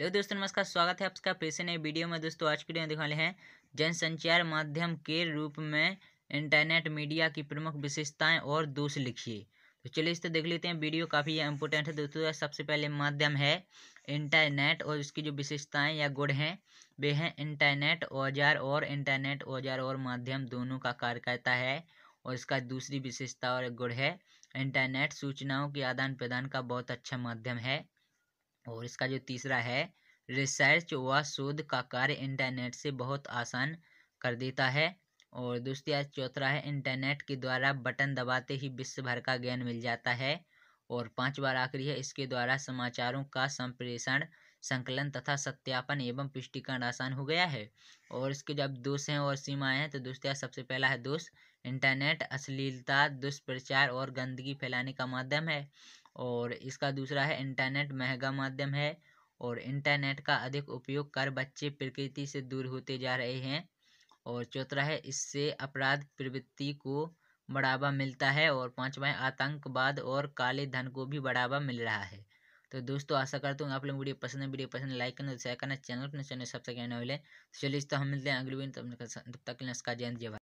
hello दोस्तों नमस्कार स्वागत है आपका फिर से नए वीडियो में दोस्तों आज के वीडियो में दिखाने हैं जनसंचार माध्यम के रूप में इंटरनेट मीडिया की प्रमुख विशेषताएं और दोष लिखिए तो चलिए इस तो देख लेते हैं वीडियो काफ़ी इंपोर्टेंट है दोस्तों सबसे पहले माध्यम है इंटरनेट और इसकी जो विशेषताएं या गुण हैं वे हैं इंटरनेट औजार और इंटरनेट औजार और माध्यम दोनों का कार्यकर्ता है और इसका दूसरी विशेषता और गुण है इंटरनेट सूचनाओं के आदान प्रदान का बहुत अच्छा माध्यम है और इसका जो तीसरा है रिसर्च व शोध का कार्य इंटरनेट से बहुत आसान कर देता है और दोस्तों चौथा है इंटरनेट के द्वारा बटन दबाते ही विश्व भर का ज्ञान मिल जाता है और पांच बार आखिरी है इसके द्वारा समाचारों का संप्रेषण संकलन तथा सत्यापन एवं पुष्टिकरण आसान हो गया है और इसके जब दोष हैं और सीमाएं हैं तो दोस्त यार सबसे पहला है दोष इंटरनेट अश्लीलता दुष्प्रचार और गंदगी फैलाने का माध्यम है और इसका दूसरा है इंटरनेट महंगा माध्यम है और इंटरनेट का अधिक उपयोग कर बच्चे प्रकृति से दूर होते जा रहे हैं और चौथा है इससे अपराध प्रवृत्ति को बढ़ावा मिलता है और पाँचवा है आतंकवाद और काले धन को भी बढ़ावा मिल रहा है तो दोस्तों आशा करता हूँ आप लोग वीडियो पसंद है वीडियो पसंद लाइक करना शेयर करना चैनल अपने चैनल सब्सक्राइब करने वाले तो चलिए तो हम मिलते हैं अगले वीडियो तब तक नमस्कार जय जय